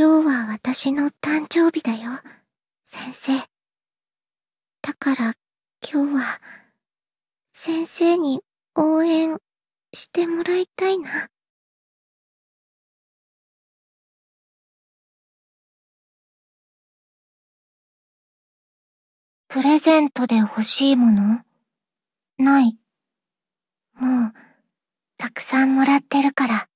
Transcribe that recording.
今日は私の誕生日だよ、先生。だから今日は、先生に応援してもらいたいな。プレゼントで欲しいものない。もう、たくさんもらってるから。